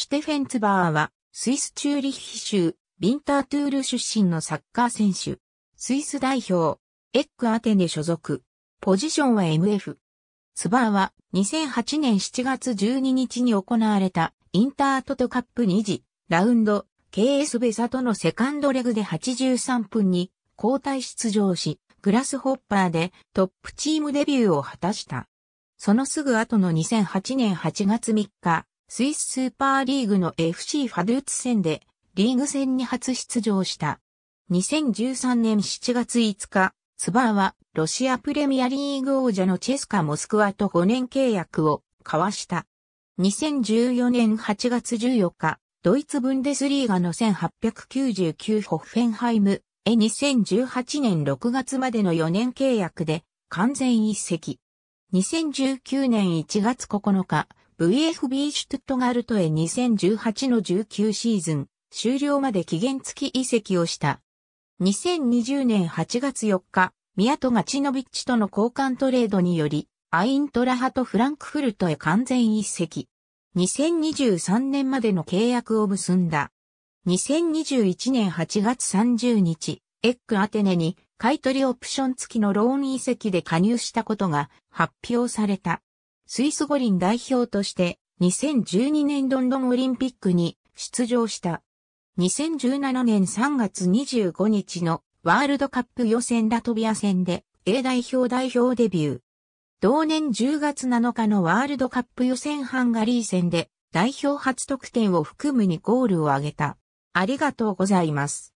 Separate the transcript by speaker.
Speaker 1: シュテフェンツバーは、スイスチューリッヒ州、ビンタートゥール出身のサッカー選手。スイス代表、エックアテネ所属。ポジションは MF。ツバーは、2008年7月12日に行われた、インタートトカップ2次、ラウンド、KS ベサとのセカンドレグで83分に、交代出場し、グラスホッパーでトップチームデビューを果たした。そのすぐ後の2008年8月3日、スイススーパーリーグの FC ファドゥーツ戦でリーグ戦に初出場した。2013年7月5日、ツバーはロシアプレミアリーグ王者のチェスカ・モスクワと5年契約を交わした。2014年8月14日、ドイツブンデスリーガの1899ホッフェンハイムへ2018年6月までの4年契約で完全一席。2019年1月9日、VFB シュトゥットガルトへ2018の19シーズン、終了まで期限付き移籍をした。2020年8月4日、宮戸ガチノビッチとの交換トレードにより、アイントラハとフランクフルトへ完全移籍。2023年までの契約を結んだ。2021年8月30日、エッグアテネに買取オプション付きのローン移籍で加入したことが発表された。スイス五輪代表として2012年ロンドンオリンピックに出場した。2017年3月25日のワールドカップ予選ラトビア戦で A 代表代表デビュー。同年10月7日のワールドカップ予選ハンガリー戦で代表初得点を含む2ゴールを挙げた。ありがとうございます。